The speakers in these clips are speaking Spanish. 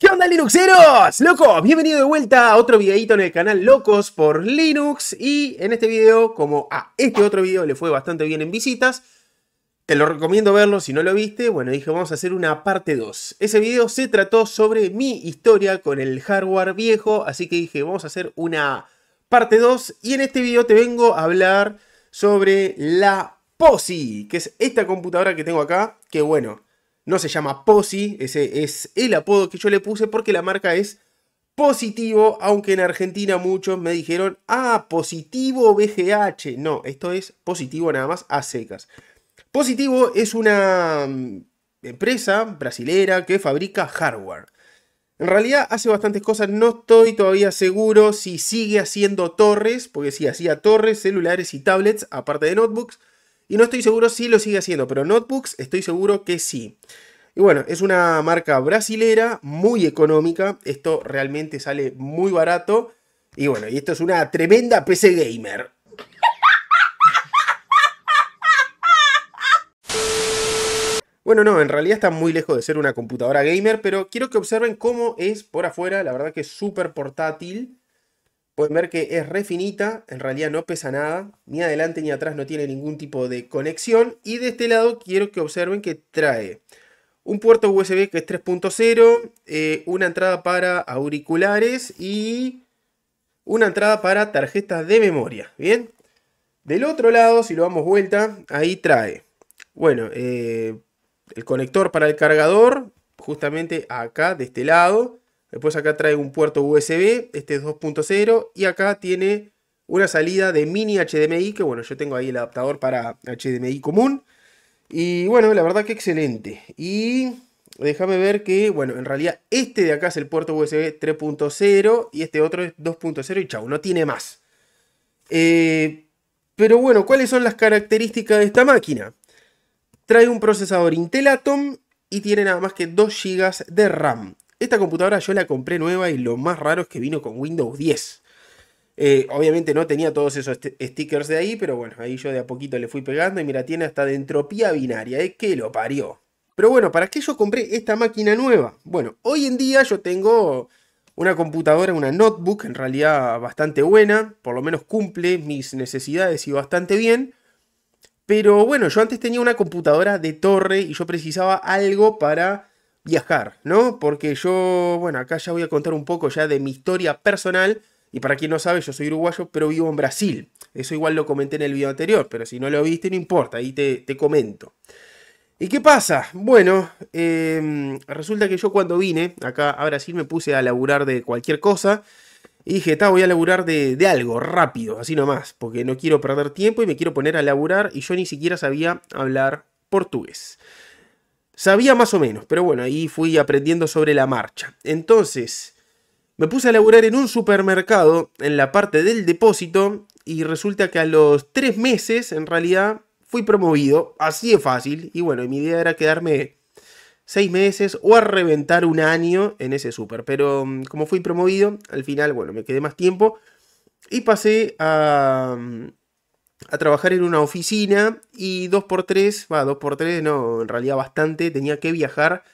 ¿Qué onda Linuxeros? Loco, bienvenido de vuelta a otro videito en el canal Locos por Linux y en este video, como a este otro video le fue bastante bien en visitas, te lo recomiendo verlo si no lo viste, bueno dije vamos a hacer una parte 2. Ese video se trató sobre mi historia con el hardware viejo, así que dije vamos a hacer una parte 2 y en este video te vengo a hablar sobre la POSI, que es esta computadora que tengo acá, que bueno no se llama Posi, ese es el apodo que yo le puse porque la marca es positivo, aunque en Argentina muchos me dijeron, ah, positivo BGH. No, esto es positivo nada más a secas. Positivo es una mm, empresa brasilera que fabrica hardware. En realidad hace bastantes cosas, no estoy todavía seguro si sigue haciendo torres, porque si hacía torres, celulares y tablets, aparte de notebooks. Y no estoy seguro si lo sigue haciendo, pero Notebooks estoy seguro que sí. Y bueno, es una marca brasilera, muy económica. Esto realmente sale muy barato. Y bueno, y esto es una tremenda PC gamer. Bueno, no, en realidad está muy lejos de ser una computadora gamer, pero quiero que observen cómo es por afuera, la verdad que es súper portátil. Pueden ver que es refinita en realidad no pesa nada, ni adelante ni atrás no tiene ningún tipo de conexión. Y de este lado quiero que observen que trae un puerto USB que es 3.0, eh, una entrada para auriculares y una entrada para tarjetas de memoria. Bien, del otro lado, si lo damos vuelta, ahí trae, bueno, eh, el conector para el cargador, justamente acá de este lado. Después acá trae un puerto USB, este es 2.0 y acá tiene una salida de mini HDMI, que bueno, yo tengo ahí el adaptador para HDMI común. Y bueno, la verdad que excelente. Y déjame ver que, bueno, en realidad este de acá es el puerto USB 3.0 y este otro es 2.0 y chau, no tiene más. Eh, pero bueno, ¿cuáles son las características de esta máquina? Trae un procesador Intel Atom y tiene nada más que 2 GB de RAM. Esta computadora yo la compré nueva y lo más raro es que vino con Windows 10. Eh, obviamente no tenía todos esos stickers de ahí, pero bueno, ahí yo de a poquito le fui pegando y mira, tiene hasta de entropía binaria, es que lo parió. Pero bueno, ¿para qué yo compré esta máquina nueva? Bueno, hoy en día yo tengo una computadora, una notebook, en realidad bastante buena, por lo menos cumple mis necesidades y bastante bien. Pero bueno, yo antes tenía una computadora de torre y yo precisaba algo para viajar, ¿no? Porque yo, bueno, acá ya voy a contar un poco ya de mi historia personal. Y para quien no sabe, yo soy uruguayo, pero vivo en Brasil. Eso igual lo comenté en el video anterior, pero si no lo viste, no importa, ahí te, comento. ¿Y qué pasa? Bueno, em, resulta que yo cuando vine acá a Brasil me puse a laburar de cualquier cosa. Y dije, está, voy a laburar de, de, algo, rápido, así nomás, porque no quiero perder tiempo y me quiero poner a laburar y yo ni siquiera sabía hablar portugués. Sabía más o menos, pero bueno, ahí fui aprendiendo sobre la marcha. Entonces, me puse a laburar en un supermercado, en la parte del depósito, y resulta que a los tres meses, en realidad, fui promovido, así de fácil, y bueno, mi idea era quedarme seis meses o a reventar un año en ese super, pero mm, como fui promovido, al final, bueno, me quedé más tiempo y pasé a, mm, a trabajar en una oficina y 2x3, va, 2x3 no, en realidad bastante, tenía que viajar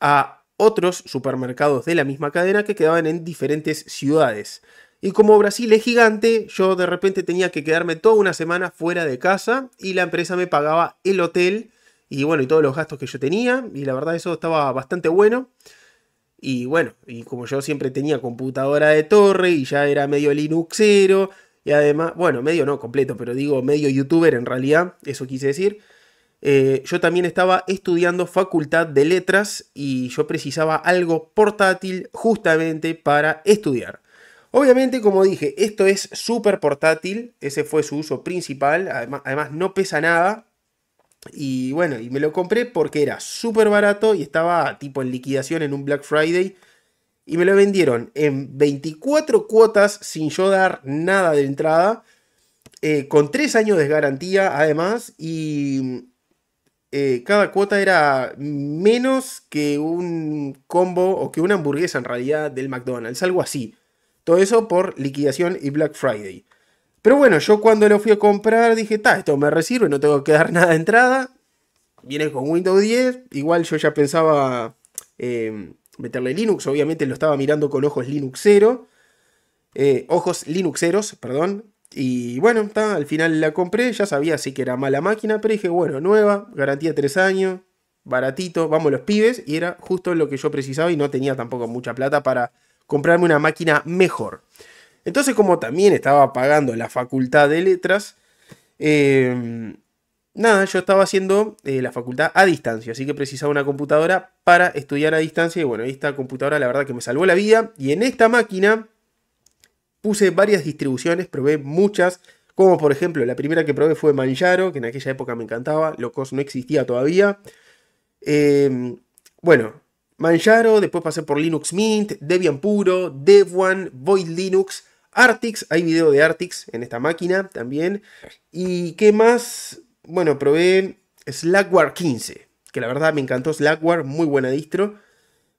a otros supermercados de la misma cadena que quedaban en diferentes ciudades. Y como Brasil es gigante, yo de repente tenía que quedarme toda una semana fuera de casa y la empresa me pagaba el hotel y bueno, y todos los gastos que yo tenía y la verdad eso estaba bastante bueno. Y bueno, y como yo siempre tenía computadora de torre y ya era medio Linuxero, y además, bueno, medio no completo, pero digo medio youtuber en realidad, eso quise decir. Eh, yo también estaba estudiando facultad de letras y yo precisaba algo portátil justamente para estudiar. Obviamente, como dije, esto es súper portátil, ese fue su uso principal, además, no pesa nada. Y bueno, y me lo compré porque era súper barato y estaba tipo en liquidación en un Black Friday y me lo vendieron en 24 cuotas sin yo dar nada de entrada, eh, con 3 años de garantía además y eh, cada cuota era menos que un combo o que una hamburguesa en realidad del McDonald's, algo así. Todo eso por liquidación y Black Friday. Pero bueno, yo cuando lo fui a comprar dije, ta, esto me y no tengo que dar nada de entrada. Viene con Windows 10, igual yo ya pensaba... Em, meterle Linux. Obviamente lo estaba mirando con ojos Linuxero. Eh, ojos Linuxeros, perdón. Y bueno, al final la compré. Ya sabía sí que era mala máquina, pero dije, bueno, nueva, garantía 3 años, baratito, vamos los pibes. Y era justo lo que yo precisaba y no tenía tampoco mucha plata para comprarme una máquina mejor. Entonces, como también estaba pagando la facultad de letras, em, nada, yo estaba haciendo eh, la facultad a distancia, así que precisaba una computadora para estudiar a distancia. Y bueno, esta computadora la verdad que me salvó la vida. Y en esta máquina puse varias distribuciones, probé muchas. Como por ejemplo, la primera que probé fue Manjaro, que en aquella época me encantaba. Locos no existía todavía. Em, bueno, Manjaro, después pasé por Linux Mint, Debian Puro, DevOne, Void Linux, Artix, hay video de Artix en esta máquina también. ¿Y qué más? Bueno, probé Slackware 15 que la verdad me encantó Slackware, muy buena distro.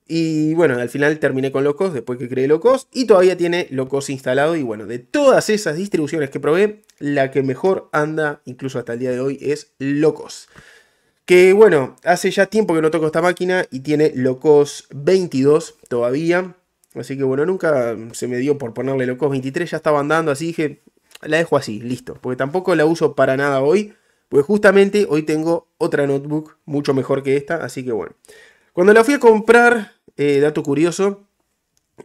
Y bueno, al final terminé con Locos, después que creé Locos, y todavía tiene Locos instalado. Y bueno, de todas esas distribuciones que probé, la que mejor anda, incluso hasta el día de hoy, es Locos. Que bueno, hace ya tiempo que no toco esta máquina y tiene Locos 22 todavía. Así que bueno, nunca se me dio por ponerle Locos 23, ya estaba andando, así dije, la dejo así, listo. Porque tampoco la uso para nada hoy. Pues justamente hoy tengo otra notebook mucho mejor que esta, así que bueno. Cuando la fui a comprar, eh, dato curioso,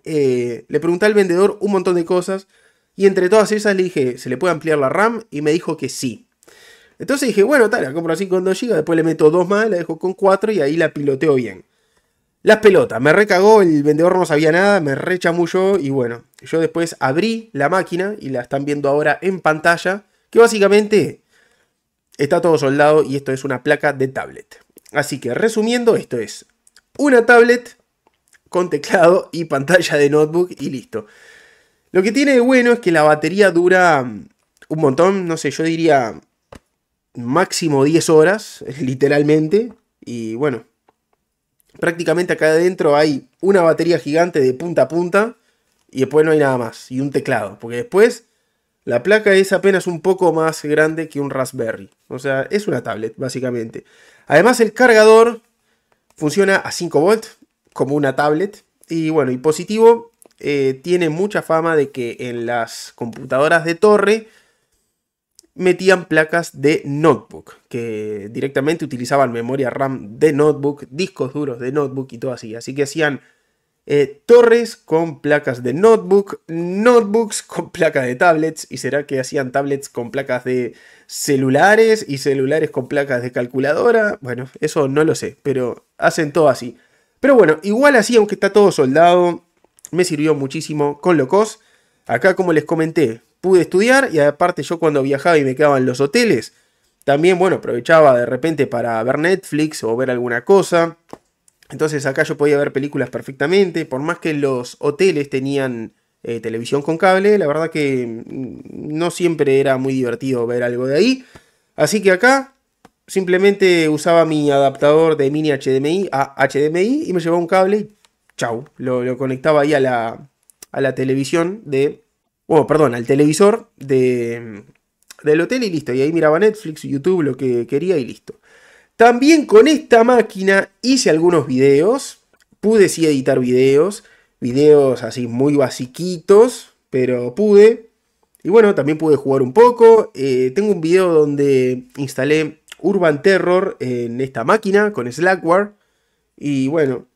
eh, le pregunté al vendedor un montón de cosas y entre todas esas le dije, ¿se le puede ampliar la RAM? Y me dijo que sí. Entonces dije, bueno, tal, la compro así con 2 GB, después le meto dos más, la dejo con 4 y ahí la piloteo bien. Las pelotas, me recagó, el vendedor no sabía nada, me rechamulló y bueno, yo después abrí la máquina y la están viendo ahora en pantalla, que básicamente Está todo soldado y esto es una placa de tablet. Así que resumiendo, esto es una tablet con teclado y pantalla de notebook y listo. Lo que tiene de bueno es que la batería dura mm, un montón, no sé, yo diría máximo 10 horas, literalmente. Y bueno, prácticamente acá adentro hay una batería gigante de punta a punta y después no hay nada más. Y un teclado, porque después la placa es apenas un poco más grande que un Raspberry. O sea, es una tablet, básicamente. Además, el cargador funciona a 5 volts, como una tablet. Y bueno, y positivo, eh, tiene mucha fama de que en las computadoras de torre metían placas de notebook, que directamente utilizaban memoria RAM de notebook, discos duros de notebook y todo así. Así que hacían eh, torres con placas de notebook, notebooks con placas de tablets, y será que hacían tablets con placas de celulares y celulares con placas de calculadora. Bueno, eso no lo sé, pero hacen todo así. Pero bueno, igual así, aunque está todo soldado, me sirvió muchísimo con Locos. Acá, como les comenté, pude estudiar y aparte yo cuando viajaba y me quedaba en los hoteles, también, bueno, aprovechaba de repente para ver Netflix o ver alguna cosa. Entonces acá yo podía ver películas perfectamente, por más que los hoteles tenían eh, televisión con cable, la verdad que mm, no siempre era muy divertido ver algo de ahí. Así que acá simplemente usaba mi adaptador de mini HDMI a HDMI y me llevaba un cable y chau, lo, conectaba ahí a la, televisión de... Oh, perdón, al televisor de, mm, del hotel y listo. Y ahí miraba Netflix, YouTube, lo que quería y listo. También con esta máquina hice algunos videos, pude sí editar videos, videos así muy basiquitos, pero pude. Y bueno, también pude jugar un poco. Eh, tengo un video donde instalé Urban Terror en esta máquina con Slackware. Y bueno,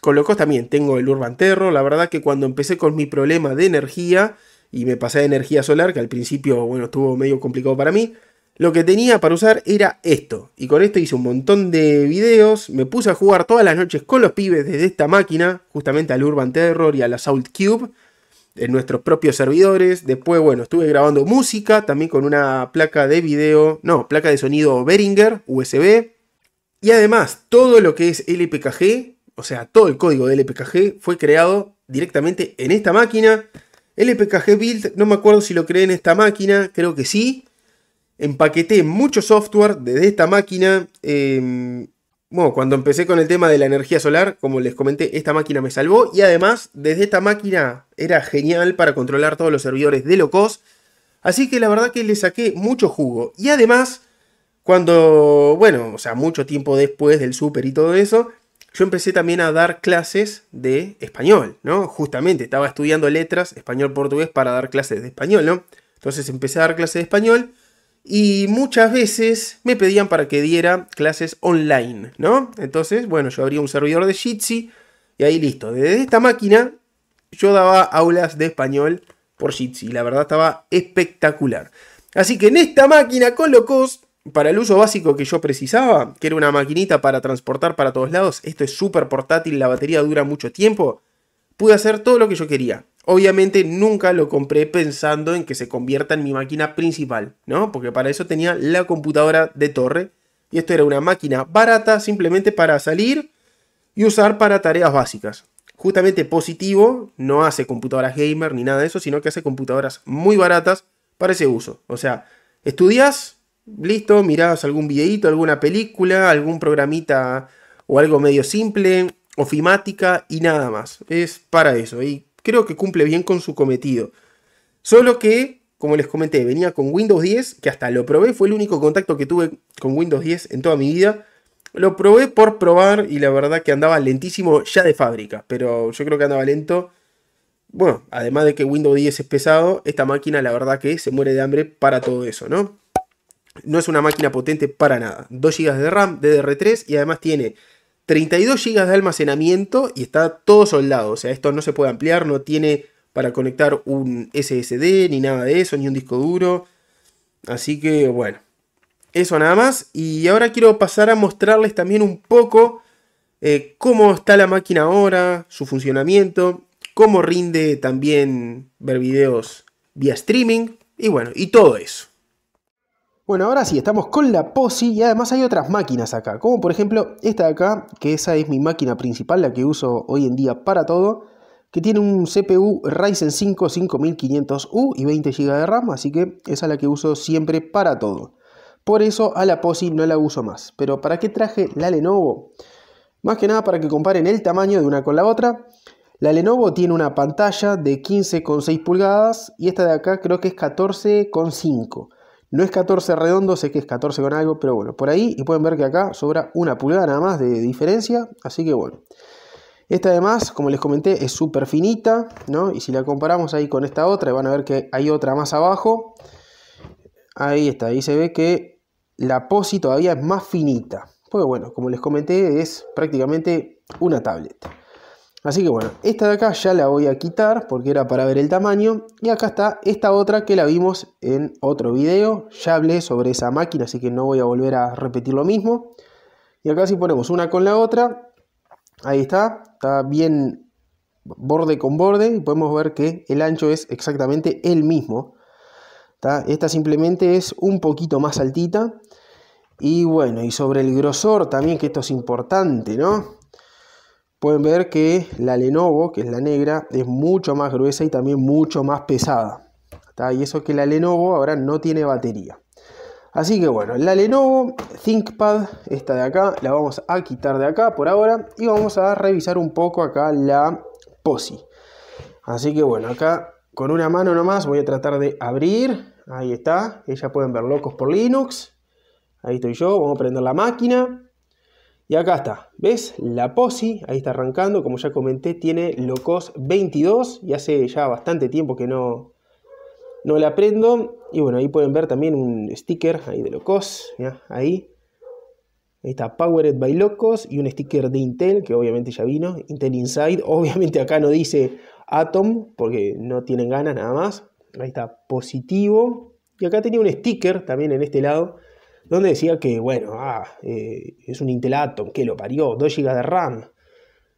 con locos también tengo el Urban Terror. La verdad que cuando empecé con mi problema de energía y me pasé a energía solar, que al principio, bueno, estuvo medio complicado para mí, lo que tenía para usar era esto. Y con esto hice un montón de videos. Me puse a jugar todas las noches con los pibes desde esta máquina, justamente al Urban Terror y al Assault Cube, en nuestros propios servidores. Después, bueno, estuve grabando música también con una placa de video, no, placa de sonido Behringer USB. Y además, todo lo que es LPKG, o sea, todo el código de LPKG fue creado directamente en esta máquina. LPKG Build, no me acuerdo si lo creé en esta máquina, creo que sí empaqueté mucho software desde esta máquina. Em, bueno, cuando empecé con el tema de la energía solar, como les comenté, esta máquina me salvó. Y además, desde esta máquina era genial para controlar todos los servidores de Locos. Así que la verdad que le saqué mucho jugo. Y además, cuando, bueno, o sea, mucho tiempo después del súper y todo eso, yo empecé también a dar clases de español, ¿no? Justamente estaba estudiando letras, español-portugués, para dar clases de español, ¿no? Entonces empecé a dar clases de español y muchas veces me pedían para que diera clases online, ¿no? Entonces, bueno, yo abría un servidor de Jitsi y ahí listo. Desde esta máquina yo daba aulas de español por Jitsi, la verdad estaba espectacular. Así que en esta máquina con locos, para el uso básico que yo precisaba, que era una maquinita para transportar para todos lados, esto es súper portátil, la batería dura mucho tiempo, pude hacer todo lo que yo quería. Obviamente nunca lo compré pensando en que se convierta en mi máquina principal, ¿no? Porque para eso tenía la computadora de torre y esto era una máquina barata simplemente para salir y usar para tareas básicas. Justamente positivo, no hace computadoras gamer ni nada de eso, sino que hace computadoras muy baratas para ese uso. O sea, estudias, listo, miras algún videito, alguna película, algún programita o algo medio simple, ofimática y nada más. Es para eso. Y creo que cumple bien con su cometido. Solo que, como les comenté, venía con Windows 10, que hasta lo probé, fue el único contacto que tuve con Windows 10 en toda mi vida. Lo probé por probar y la verdad que andaba lentísimo ya de fábrica, pero yo creo que andaba lento. Bueno, además de que Windows 10 es pesado, esta máquina la verdad que se muere de hambre para todo eso, ¿no? No es una máquina potente para nada. 2 GB de RAM, DDR3 y además tiene 32 GB de almacenamiento y está todo soldado. O sea, esto no se puede ampliar, no tiene para conectar un SSD ni nada de eso, ni un disco duro. Así que bueno, eso nada más. Y ahora quiero pasar a mostrarles también un poco eh, cómo está la máquina ahora, su funcionamiento, cómo rinde también ver videos vía streaming y bueno, y todo eso. Bueno, ahora sí, estamos con la POSI y además hay otras máquinas acá, como por ejemplo esta de acá, que esa es mi máquina principal, la que uso hoy en día para todo, que tiene un CPU Ryzen 5 5500U y 20 GB de RAM, así que esa es la que uso siempre para todo. Por eso a la POSI no la uso más. Pero ¿para qué traje la Lenovo? Más que nada para que comparen el tamaño de una con la otra. La Lenovo tiene una pantalla de 15,6 pulgadas y esta de acá creo que es 14,5 no es 14 redondo, sé que es 14 con algo, pero bueno, por ahí y pueden ver que acá sobra una pulgada nada más de diferencia, así que bueno. Esta además, como les comenté, es súper finita, ¿no? Y si la comparamos ahí con esta otra, van a ver que hay otra más abajo. Ahí está, ahí se ve que la POSI todavía es más finita. Pues bueno, como les comenté, es prácticamente una tableta. Así que bueno, esta de acá ya la voy a quitar porque era para ver el tamaño. Y acá está esta otra que la vimos en otro video. Ya hablé sobre esa máquina, así que no voy a volver a repetir lo mismo. Y acá si ponemos una con la otra, ahí está, está bien borde con borde y podemos ver que el ancho es exactamente el mismo. Esta simplemente es un poquito más altita. Y bueno, y sobre el grosor también, que esto es importante, ¿no? pueden ver que la Lenovo, que es la negra, es mucho más gruesa y también mucho más pesada. Y eso que la Lenovo ahora no tiene batería. Así que bueno, la Lenovo ThinkPad, esta de acá, la vamos a quitar de acá por ahora y vamos a revisar un poco acá la POSI. Así que bueno, acá con una mano nomás voy a tratar de abrir. Ahí está, ella pueden ver locos por Linux. Ahí estoy yo, vamos a prender la máquina. Y acá está, ¿ves? La POSI, ahí está arrancando, como ya comenté, tiene Locos 22 y hace ya bastante tiempo que no, no la prendo. Y bueno, ahí pueden ver también un sticker ahí de Locos, ¿ya? ahí. Ahí está Powered by Locos y un sticker de Intel, que obviamente ya vino, Intel Inside. Obviamente acá no dice Atom, porque no tienen ganas nada más. Ahí está positivo. Y acá tenía un sticker también en este lado donde decía que, bueno, ah, eh, es un Intel Atom, que lo parió, 2 GB de RAM.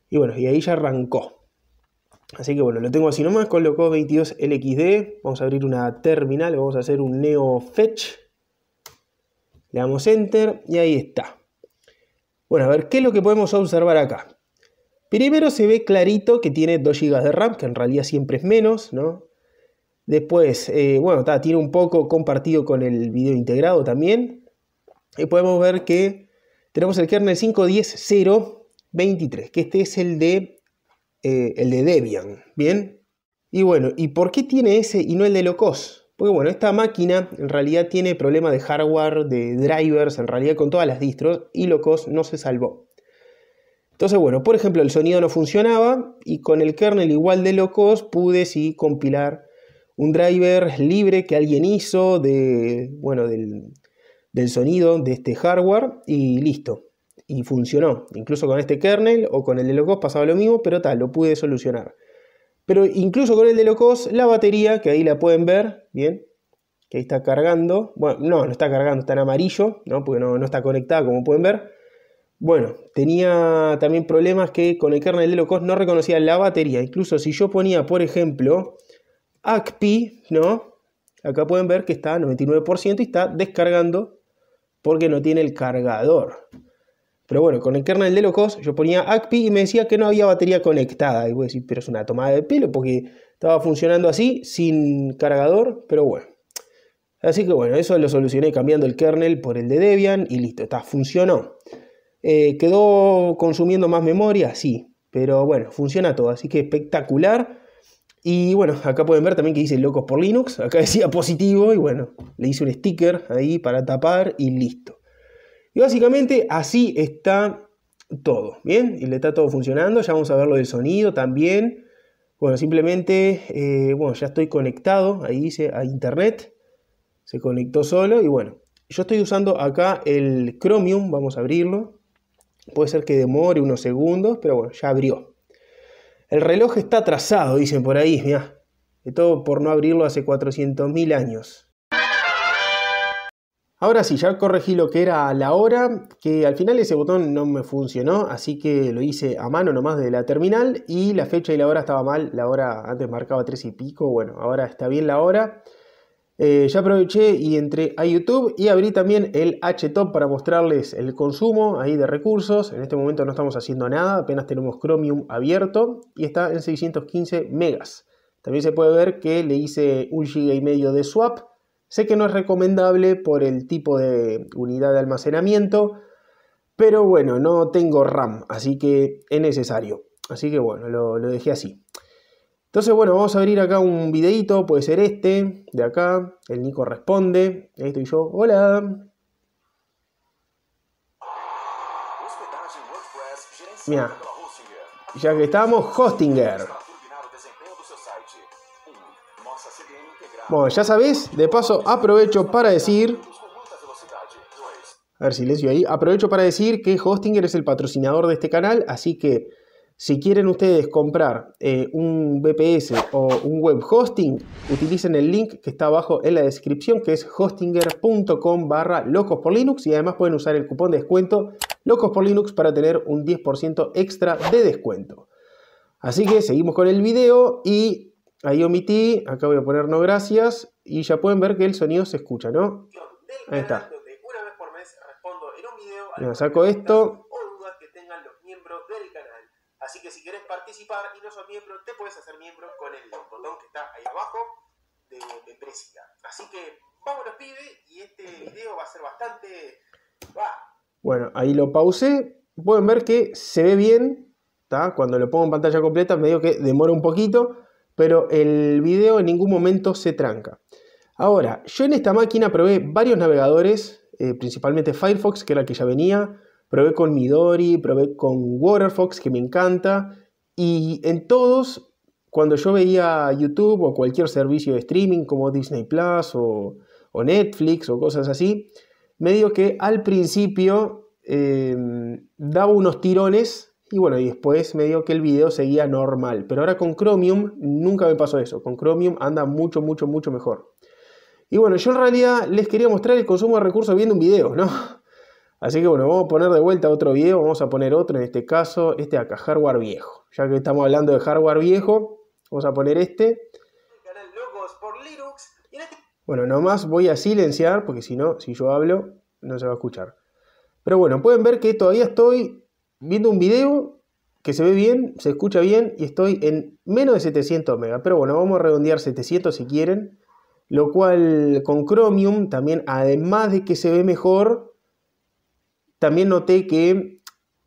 Y bueno, y ahí ya arrancó. Así que bueno, lo tengo así nomás, colocó 22LXD, vamos a abrir una terminal, vamos a hacer un neo fetch, le damos enter y ahí está. Bueno, a ver, ¿qué es lo que podemos observar acá? Primero se ve clarito que tiene 2 GB de RAM, que en realidad siempre es menos, ¿no? Después, eh, bueno, está, tiene un poco compartido con el video integrado también. Y podemos ver que tenemos el kernel 5.10.0.23, que este es el de, eh, el de Debian, ¿bien? Y bueno, ¿y por qué tiene ese y no el de Locos? Porque bueno, esta máquina en realidad tiene problemas de hardware, de drivers, en realidad con todas las distros, y Locos no se salvó. Entonces, bueno, por ejemplo, el sonido no funcionaba y con el kernel igual de locos pude sí compilar un driver libre que alguien hizo de, bueno, del, del sonido de este hardware y listo. Y funcionó. Incluso con este kernel o con el de locos pasaba lo mismo, pero tal, lo pude solucionar. Pero incluso con el de locos, la batería, que ahí la pueden ver, bien, que ahí está cargando. Bueno, no, no está cargando, está en amarillo, ¿no? porque no, está conectada, como pueden ver. Bueno, tenía también problemas que con el kernel de locos no reconocía la batería. Incluso si yo ponía, por ejemplo, ACPI, ¿no? Acá pueden ver que está 99% y está descargando porque no tiene el cargador. Pero bueno, con el kernel de locos yo ponía ACPI y me decía que no había batería conectada. Y voy a decir, pero es una tomada de pelo porque estaba funcionando así, sin cargador, pero bueno. Así que bueno, eso lo solucioné cambiando el kernel por el de Debian y listo, está, funcionó. Eh, ¿Quedó consumiendo más memoria? Sí, pero bueno, funciona todo, así que espectacular. Y bueno, acá pueden ver también que dice locos por Linux. Acá decía positivo y bueno, le hice un sticker ahí para tapar y listo. Y básicamente así está todo, ¿bien? Y le está todo funcionando. Ya vamos a ver lo del sonido también. Bueno, simplemente, eh, bueno, ya estoy conectado, ahí dice, a internet. Se conectó solo y bueno, yo estoy usando acá el Chromium, vamos a abrirlo. Puede ser que demore unos segundos, pero bueno, ya abrió. El reloj está atrasado, dicen por ahí, mira, De todo por no abrirlo hace 400.000 años. Ahora sí, ya corregí lo que era la hora, que al final ese botón no me funcionó, así que lo hice a mano nomás de la terminal y la fecha y la hora estaba mal, la hora antes marcaba 3 y pico, bueno, ahora está bien la hora. Eh, ya aproveché y entré a YouTube y abrí también el HTOP para mostrarles el consumo ahí de recursos. En este momento no estamos haciendo nada, apenas tenemos Chromium abierto y está en 615 megas. También se puede ver que le hice un giga y medio de swap. Sé que no es recomendable por el tipo de unidad de almacenamiento, pero bueno, no tengo RAM, así que es necesario. Así que bueno, lo dejé así. Entonces, bueno, vamos a abrir acá un videito, puede ser este, de acá, el Nico responde, ahí estoy yo, hola. Mira, ya que estamos, Hostinger. Bueno, ya sabés, de paso aprovecho para decir... A ver, silencio ahí. Aprovecho para decir que Hostinger es el patrocinador de este canal, así que si quieren ustedes comprar eh, un BPS o un web hosting, utilicen el link que está abajo en la descripción, que es hostinger.com barra locos por Linux y además pueden usar el cupón de descuento locos por Linux para tener un 10% extra de descuento. Así que seguimos con el video y ahí omití, acá voy a poner no gracias y ya pueden ver que el sonido se escucha, ¿no? Ahí está. Me saco esto Así que si querés participar y no sos miembro, te puedes hacer miembro con el botón que está ahí abajo de membresía. Así que vámonos, pibe, y este video va a ser bastante. Bueno, ahí lo pausé. Pueden ver que se ve bien. ¿tá? Cuando lo pongo en pantalla completa, me digo que demora un poquito, pero el video en ningún momento se tranca. Ahora, yo en esta máquina probé varios navegadores, eh, principalmente Firefox, que era el que ya venía, probé con Midori, probé con Waterfox, que me encanta, y en todos, cuando yo veía YouTube o cualquier servicio de streaming como Disney Plus o, Netflix o cosas así, me dio que al principio em, daba unos tirones y bueno, y después me dio que el video seguía normal. Pero ahora con Chromium nunca me pasó eso. Con Chromium anda mucho, mucho, mucho mejor. Y bueno, yo en realidad les quería mostrar el consumo de recursos viendo un video, ¿no? Así que bueno, vamos a poner de vuelta otro video, vamos a poner otro, en este caso, este acá, hardware viejo. Ya que estamos hablando de hardware viejo, vamos a poner este. Bueno, nomás voy a silenciar, porque si no, si yo hablo, no se va a escuchar. Pero bueno, pueden ver que todavía estoy viendo un video que se ve bien, se escucha bien y estoy en menos de 700 megas. Pero bueno, vamos a redondear 700 si quieren. Lo cual con Chromium también, además de que se ve mejor, también noté que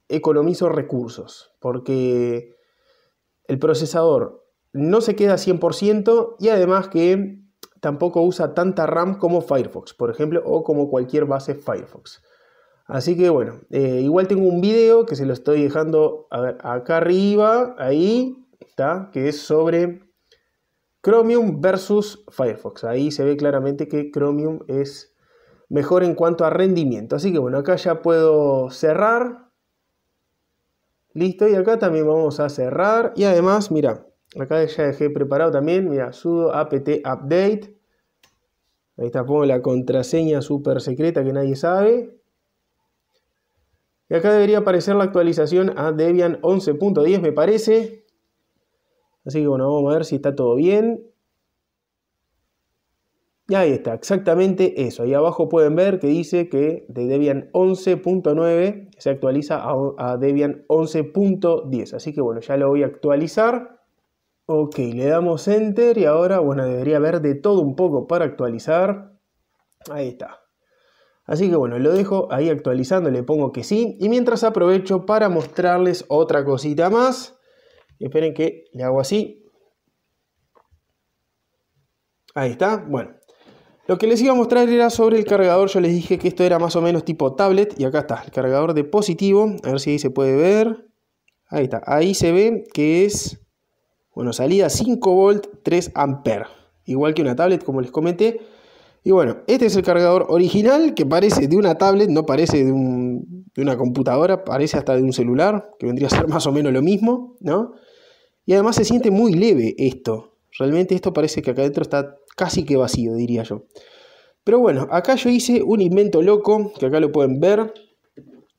economizo recursos, porque el procesador no se queda 100% y además que tampoco usa tanta RAM como Firefox, por ejemplo, o como cualquier base Firefox. Así que bueno, eh, igual tengo un video que se lo estoy dejando acá arriba, ahí está, que es sobre Chromium versus Firefox. Ahí se ve claramente que Chromium es mejor en cuanto a rendimiento. Así que bueno, acá ya puedo cerrar. Listo, y acá también vamos a cerrar. Y además, mira, acá ya dejé preparado también, mira, sudo apt update. Ahí está, pongo la contraseña súper secreta que nadie sabe. Y acá debería aparecer la actualización a Debian 11.10, me parece. Así que bueno, vamos a ver si está todo bien ahí está, exactamente eso. Ahí abajo pueden ver que dice que de Debian 11.9 se actualiza a, a Debian 11.10. Así que bueno, ya lo voy a actualizar. Ok, le damos Enter y ahora, bueno, debería haber de todo un poco para actualizar. Ahí está. Así que bueno, lo dejo ahí actualizando, le pongo que sí. Y mientras aprovecho para mostrarles otra cosita más. Esperen que le hago así. Ahí está. Bueno, lo que les iba a mostrar era sobre el cargador, yo les dije que esto era más o menos tipo tablet y acá está, el cargador de positivo, a ver si ahí se puede ver, ahí está, ahí se ve que es, bueno, salida 5 v 3 a igual que una tablet como les comenté, y bueno, este es el cargador original que parece de una tablet, no parece de, de una computadora, parece hasta de un celular, que vendría a ser más o menos lo mismo, ¿no? Y además se siente muy leve esto, realmente esto parece que acá adentro está casi que vacío, diría yo. Pero bueno, acá yo hice un invento loco, que acá lo pueden ver.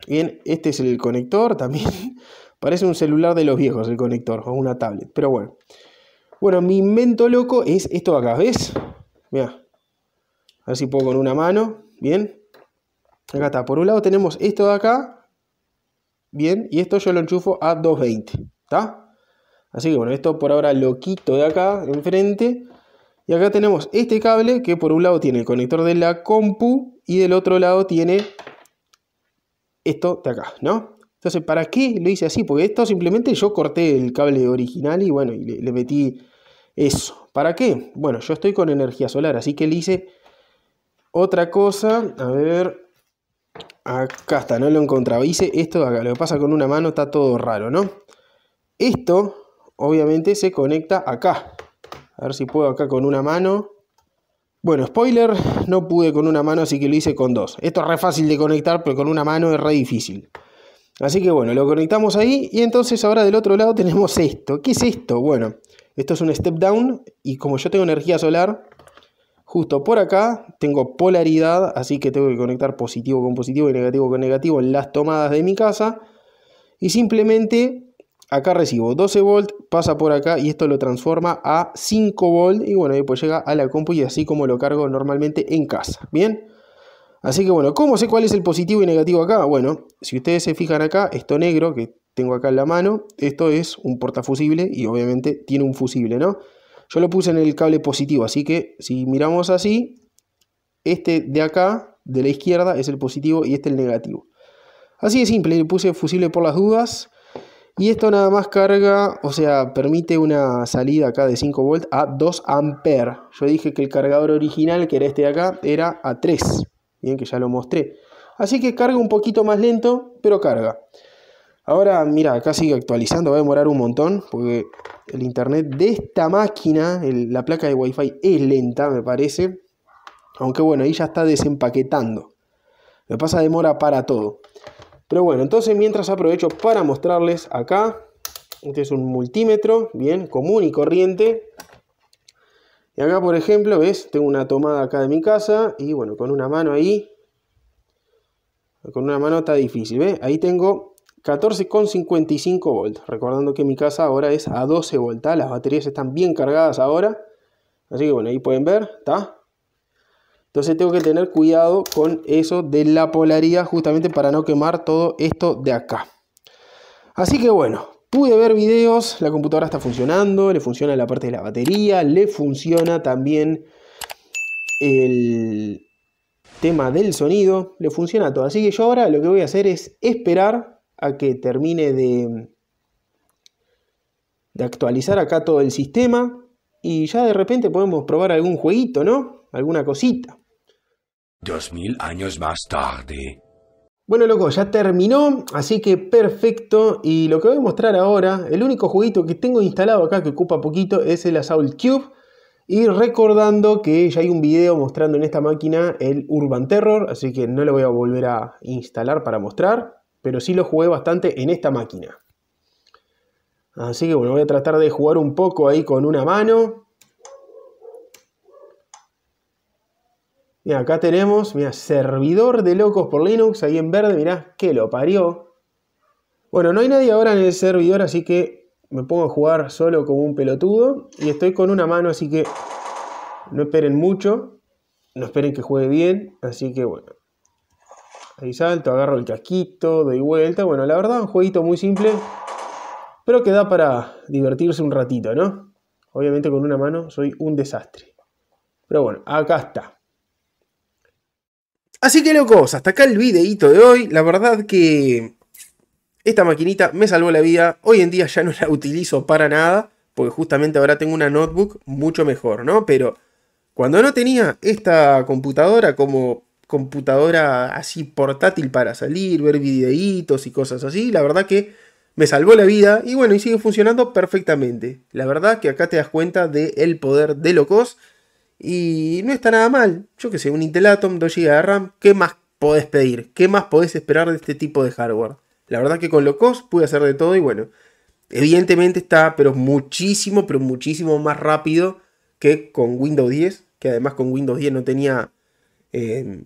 Bien, este es el conector también. Parece un celular de los viejos el conector, o una tablet, pero bueno. Bueno, mi invento loco es esto de acá, ¿ves? Mira, a ver si puedo con una mano, bien. Acá está, por un lado tenemos esto de acá, bien, y esto yo lo enchufo a 220, ¿está? Así que bueno, esto por ahora lo quito de acá, enfrente, y acá tenemos este cable que por un lado tiene el conector de la compu y del otro lado tiene esto de acá, ¿no? Entonces, ¿para qué lo hice así? Porque esto simplemente yo corté el cable original y bueno, y le, metí eso. ¿Para qué? Bueno, yo estoy con energía solar, así que le hice otra cosa. A ver, Acá está, no lo encontraba. Hice esto de acá. Lo que pasa con una mano está todo raro, ¿no? Esto, obviamente, se conecta acá. A ver si puedo acá con una mano. Bueno, spoiler, no pude con una mano, así que lo hice con dos. Esto es re fácil de conectar, pero con una mano es re difícil. Así que bueno, lo conectamos ahí y entonces ahora del otro lado tenemos esto. ¿Qué es esto? Bueno, esto es un step down y como yo tengo energía solar, justo por acá tengo polaridad, así que tengo que conectar positivo con positivo y negativo con negativo en las tomadas de mi casa. Y simplemente acá recibo 12 volt, pasa por acá y esto lo transforma a 5 volt y bueno, pues llega a la compu y así como lo cargo normalmente en casa, ¿bien? Así que bueno, ¿cómo sé cuál es el positivo y negativo acá? Bueno, si ustedes se fijan acá, esto negro que tengo acá en la mano, esto es un portafusible y obviamente tiene un fusible, ¿no? Yo lo puse en el cable positivo, así que si miramos así, este de acá, de la izquierda, es el positivo y este el negativo. Así de simple, le puse fusible por las dudas. Y esto nada más carga, o sea, permite una salida acá de 5 volts a 2 amperes. Yo dije que el cargador original, que era este de acá, era a 3. Bien, que ya lo mostré. Así que carga un poquito más lento, pero carga. Ahora, mira, acá sigue actualizando, va a demorar un montón, porque el internet de esta máquina, la placa de Wi-Fi es lenta, me parece. Aunque bueno, ahí ya está desempaquetando. Me pasa demora para todo. Pero bueno, entonces mientras aprovecho para mostrarles acá, este es un multímetro, bien, común y corriente. Y acá, por ejemplo, ves, tengo una tomada acá de mi casa y bueno, con una mano ahí, con una mano está difícil, ¿ves? Ahí tengo 14,55 volts, recordando que mi casa ahora es a 12 volts, las baterías están bien cargadas ahora. Así que bueno, ahí pueden ver, ¿está? Entonces tengo que tener cuidado con eso de la polaridad justamente para no quemar todo esto de acá. Así que bueno, pude ver videos, la computadora está funcionando, le funciona la parte de la batería, le funciona también el tema del sonido, le funciona todo. Así que yo ahora lo que voy a hacer es esperar a que termine de, actualizar acá todo el sistema y ya de repente podemos probar algún jueguito, ¿no? Alguna cosita. 2000 años más tarde. Bueno, loco, ya terminó, así que perfecto. Y lo que voy a mostrar ahora, el único jueguito que tengo instalado acá que ocupa poquito es el Assault Cube. Y recordando que ya hay un video mostrando en esta máquina el Urban Terror, así que no lo voy a volver a instalar para mostrar, pero sí lo jugué bastante en esta máquina. Así que bueno, voy a tratar de jugar un poco ahí con una mano. Mira, acá tenemos, mira, servidor de locos por Linux, ahí en verde, mirá, que lo parió. Bueno, no hay nadie ahora en el servidor, así que me pongo a jugar solo como un pelotudo. Y estoy con una mano, así que no esperen mucho. No esperen que juegue bien, así que bueno. Ahí salto, agarro el casquito, doy vuelta. Bueno, la verdad, un jueguito muy simple, pero que da para divertirse un ratito, ¿no? Obviamente con una mano soy un desastre. Pero bueno, acá está. Así que locos, hasta acá el videíto de hoy. La verdad que esta maquinita me salvó la vida. Hoy en día ya no la utilizo para nada, porque justamente ahora tengo una notebook mucho mejor, ¿no? Pero cuando no tenía esta computadora como computadora así portátil para salir, ver videitos y cosas así, la verdad que me salvó la vida y bueno, y sigue funcionando perfectamente. La verdad que acá te das cuenta del poder de locos. Y no está nada mal. Yo que sé, un Intel Atom, 2 GB de RAM. ¿Qué más podés pedir? ¿Qué más podés esperar de este tipo de hardware? La verdad que con Locos pude hacer de todo y bueno. Evidentemente está, pero muchísimo, pero muchísimo más rápido que con Windows 10. Que además con Windows 10 no tenía em,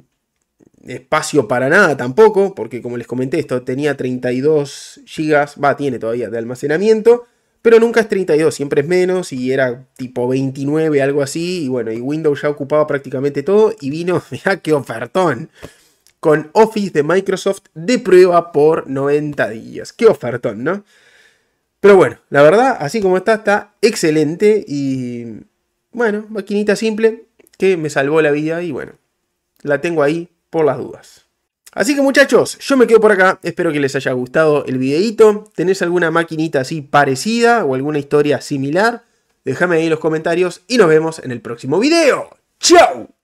espacio para nada tampoco. Porque como les comenté, esto tenía 32 GB. Va, tiene todavía de almacenamiento pero nunca es 32, siempre es menos y era tipo 29, algo así. Y bueno, y Windows ya ocupaba prácticamente todo y vino, mira qué ofertón, con Office de Microsoft de prueba por 90 días. Qué ofertón, ¿no? Pero bueno, la verdad, así como está, está excelente y bueno, maquinita simple que me salvó la vida y bueno, la tengo ahí por las dudas. Así que muchachos, yo me quedo por acá, espero que les haya gustado el videito. ¿Tenés alguna maquinita así parecida o alguna historia similar? Déjame ahí en los comentarios y nos vemos en el próximo video. ¡Chao!